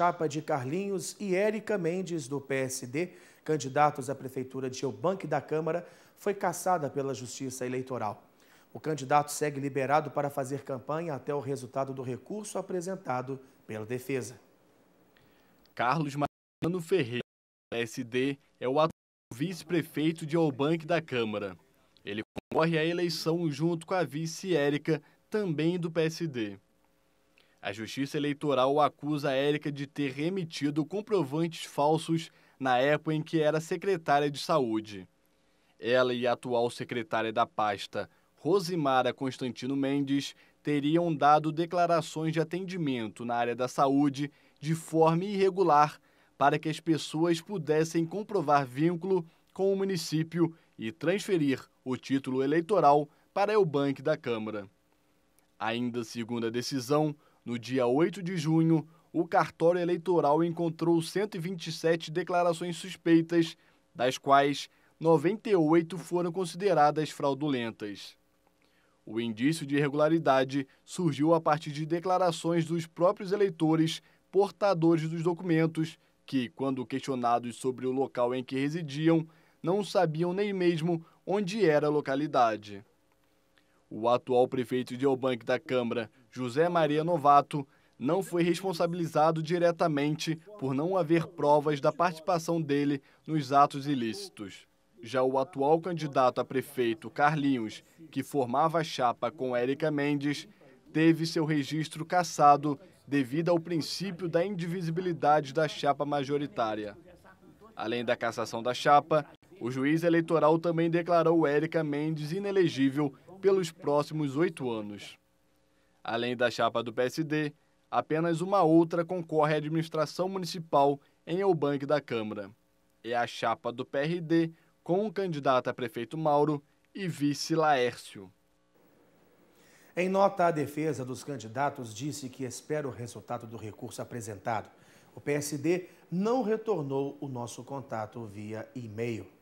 chapa de Carlinhos e Érica Mendes, do PSD, candidatos à Prefeitura de Eubanque da Câmara, foi caçada pela Justiça Eleitoral. O candidato segue liberado para fazer campanha até o resultado do recurso apresentado pela defesa. Carlos Mariano Ferreira, PSD, é o atual vice-prefeito de Eubanque da Câmara. Ele concorre à eleição junto com a vice Érica, também do PSD. A Justiça Eleitoral acusa a Érica de ter remitido comprovantes falsos na época em que era secretária de Saúde. Ela e a atual secretária da pasta, Rosimara Constantino Mendes, teriam dado declarações de atendimento na área da saúde de forma irregular para que as pessoas pudessem comprovar vínculo com o município e transferir o título eleitoral para o banco da Câmara. Ainda segundo a decisão, no dia 8 de junho, o cartório eleitoral encontrou 127 declarações suspeitas, das quais 98 foram consideradas fraudulentas. O indício de irregularidade surgiu a partir de declarações dos próprios eleitores portadores dos documentos, que, quando questionados sobre o local em que residiam, não sabiam nem mesmo onde era a localidade. O atual prefeito de Eubank da Câmara, José Maria Novato, não foi responsabilizado diretamente por não haver provas da participação dele nos atos ilícitos. Já o atual candidato a prefeito, Carlinhos, que formava a chapa com Érica Mendes, teve seu registro cassado devido ao princípio da indivisibilidade da chapa majoritária. Além da cassação da chapa, o juiz eleitoral também declarou Érica Mendes inelegível pelos próximos oito anos. Além da chapa do PSD, apenas uma outra concorre à administração municipal em Eubank da Câmara. É a chapa do PRD com o candidato a prefeito Mauro e vice Laércio. Em nota, a defesa dos candidatos disse que espera o resultado do recurso apresentado. O PSD não retornou o nosso contato via e-mail.